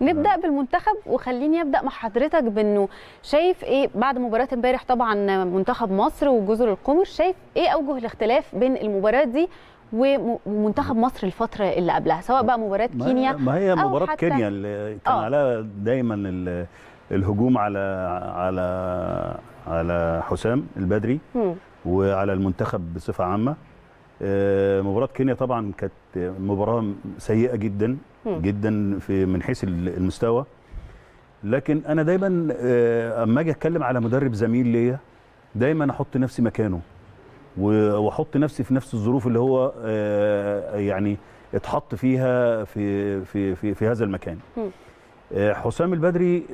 نبدا بالمنتخب وخليني ابدا مع حضرتك بانه شايف ايه بعد مباراه امبارح طبعا منتخب مصر وجزر القمر شايف ايه اوجه الاختلاف بين المباراه دي ومنتخب مصر الفتره اللي قبلها سواء بقى مباراه كينيا ما هي مباراه حتى... كينيا اللي كان أوه. عليها دايما الهجوم على على على حسام البدري م. وعلى المنتخب بصفه عامه آه، مباراه كينيا طبعا كانت مباراه سيئه جدا جدا في من حيث المستوى لكن انا دايما آه، اما اجي اتكلم على مدرب زميل ليا دايما احط نفسي مكانه واحط نفسي في نفس الظروف اللي هو آه، يعني اتحط فيها في في في, في هذا المكان حسام البدري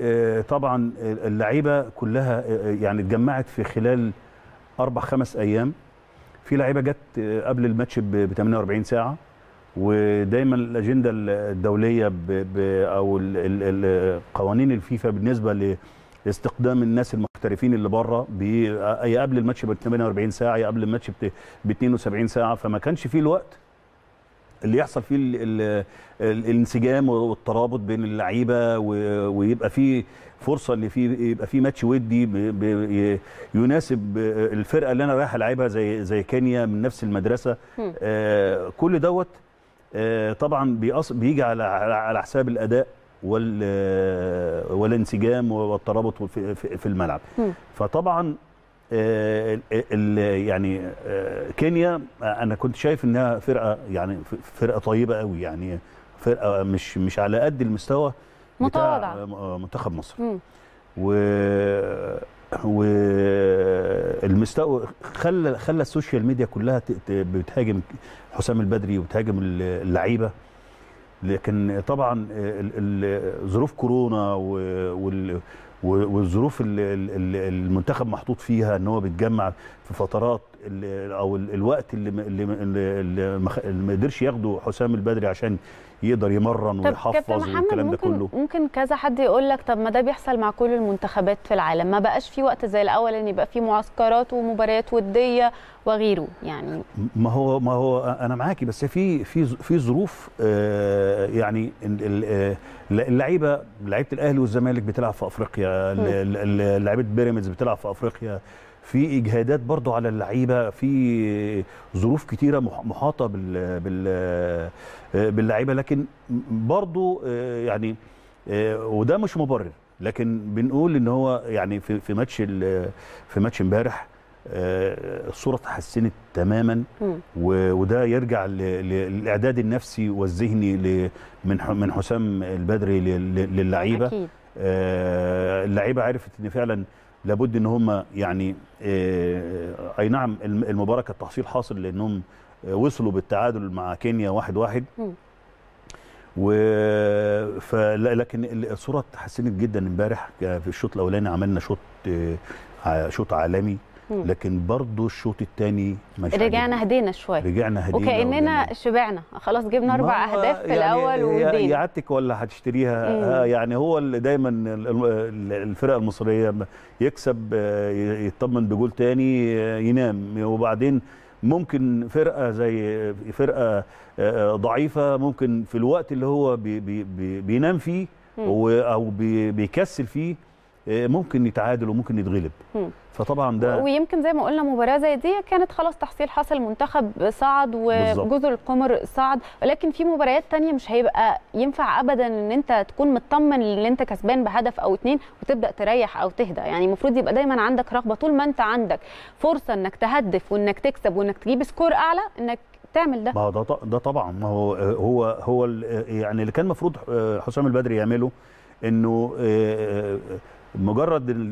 طبعا اللعيبه كلها يعني اتجمعت في خلال اربع خمس ايام في لعيبه جت قبل الماتش ب 48 ساعه ودايما الاجنده الدوليه بـ بـ او قوانين الفيفا بالنسبه لاستقدام الناس المحترفين اللي بره يا قبل الماتش ب 48 ساعه يا قبل الماتش ب 72 ساعه فما كانش في الوقت اللي يحصل فيه الانسجام والترابط بين اللعيبه ويبقى فيه فرصه ان في يبقى في ماتش ودي يناسب الفرقه اللي انا رايح العبها زي زي كينيا من نفس المدرسه آه كل دوت آه طبعا بيجي على على حساب الاداء آه، والانسجام والترابط في الملعب فطبعا آه، يعني آه، كينيا آه، انا كنت شايف انها فرقه يعني فرقه طيبه قوي يعني فرقه مش مش على قد المستوى متواضع منتخب مصر مم. و والمستوى خلى خلى السوشيال ميديا كلها بتهاجم حسام البدري وبتهاجم اللعيبه لكن طبعا ظروف كورونا والظروف المنتخب محطوط فيها ان هو بيتجمع في فترات او الوقت اللي اللي ما قدرش ياخده حسام البدري عشان يقدر يمرن ويحفظ والكلام ده كله ممكن كذا حد يقول لك طب ما ده بيحصل مع كل المنتخبات في العالم ما بقاش في وقت زي الاول ان يبقى في معسكرات ومباريات وديه وغيره يعني ما هو ما هو انا معاكي بس في في في ظروف آه، يعني آه، اللعيبه لعيبه الاهلي والزمالك بتلعب في افريقيا لعيبه بيراميدز بتلعب في افريقيا في اجهادات برضو على اللعيبه في ظروف كتيره محاطه بال بال باللعيبه لكن برضو آه، يعني آه، وده مش مبرر لكن بنقول ان هو يعني في في ماتش في ماتش امبارح آه، الصوره تحسنت تماما وده يرجع للاعداد النفسي والذهني من من حسام البدري للعيبه آه، اللعيبه عرفت ان فعلا لابد ان هم يعني آه، اي نعم المباراه كانت تحصيل حاصل لانهم آه، وصلوا بالتعادل مع كينيا واحد واحد م. و لكن الصوره اتحسنت جدا امبارح في الشوط الاولاني عملنا شوط شوط عالمي لكن برضه الشوط الثاني رجعنا هدينا شويه رجعنا هدينا وكاننا شبعنا خلاص جبنا اربع اهداف في يعني الاول وهدينا يعتك ولا هتشتريها آه يعني هو اللي دايما الفرقه المصريه يكسب آه، يطمن بجول ثاني آه، ينام وبعدين ممكن فرقه زي فرقه آه، ضعيفه ممكن في الوقت اللي هو بي بي بينام فيه او بيكسل فيه آه، ممكن يتعادل وممكن يتغلب فطبعا ده ويمكن زي ما قلنا مباراه زي دي كانت خلاص تحصيل حصل منتخب صعد وجزر القمر صعد ولكن في مباريات تانية مش هيبقى ينفع ابدا ان انت تكون مطمن ان انت كسبان بهدف او اتنين وتبدا تريح او تهدى يعني المفروض يبقى دايما عندك رغبه طول ما انت عندك فرصه انك تهدف وانك تكسب وانك تجيب سكور اعلى انك تعمل ده ما هو ده ده طبعا ما هو آه، هو هو آه، يعني اللي كان المفروض حسام البدري يعمله انه مجرد ان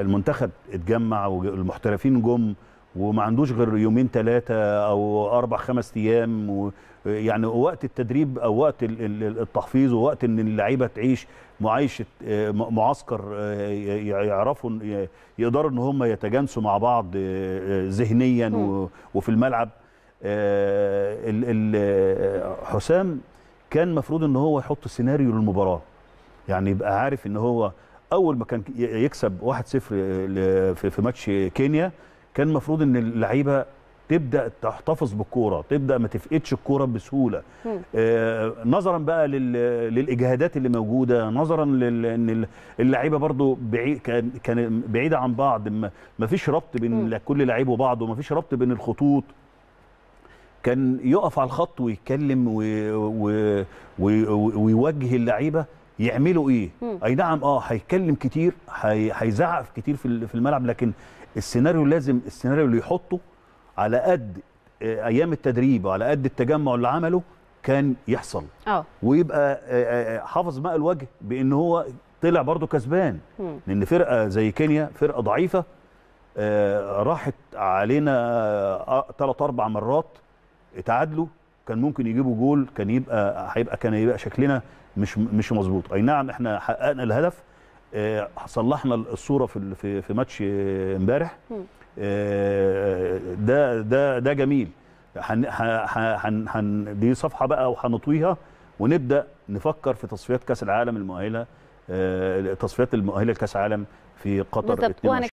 المنتخب اتجمع والمحترفين جم وما عندوش غير يومين ثلاثة أو أربع خمس أيام يعني وقت التدريب أو وقت التحفيظ ووقت إن اللعيبة تعيش معايشة آه، معسكر آه، يعرفوا يقدروا إن هم يتجانسوا مع بعض آه، ذهنيا وفي الملعب حسام كان مفروض إن هو يحط سيناريو للمباراة يعني يبقى عارف ان هو اول ما كان يكسب 1-0 في ماتش كينيا كان المفروض ان اللعيبه تبدا تحتفظ بالكوره تبدا ما تفقدش الكوره بسهوله آه، نظرا بقى للاجهادات اللي موجوده نظرا لان اللعيبه برضو بعيد كان كان بعيده عن بعض ما فيش ربط بين م. كل لعيب وبعضه ما فيش ربط بين الخطوط كان يقف على الخط ويتكلم ويوجه اللعيبه يعملوا ايه مم. اي نعم اه هيتكلم كتير هيزعق كتير في الملعب لكن السيناريو لازم السيناريو اللي يحطه على قد آه، ايام التدريب وعلى قد التجمع اللي عمله كان يحصل أوه. ويبقى آه، آه، حافظ ماء الوجه بان هو طلع برضه كسبان مم. لان فرقه زي كينيا فرقه ضعيفه راحت علينا ثلاث اربع مرات اتعادلوا كان ممكن يجيبوا جول كان يبقى هيبقى كان يبقى شكلنا مش مش مظبوط اي نعم احنا حققنا الهدف آه صلحنا الصوره في في, في ماتش آه، امبارح آه ده ده ده جميل حن حن حن دي صفحه بقى وهنطويها ونبدا نفكر في تصفيات كاس العالم المؤهله آه تصفيات المؤهله لكاس العالم في قطر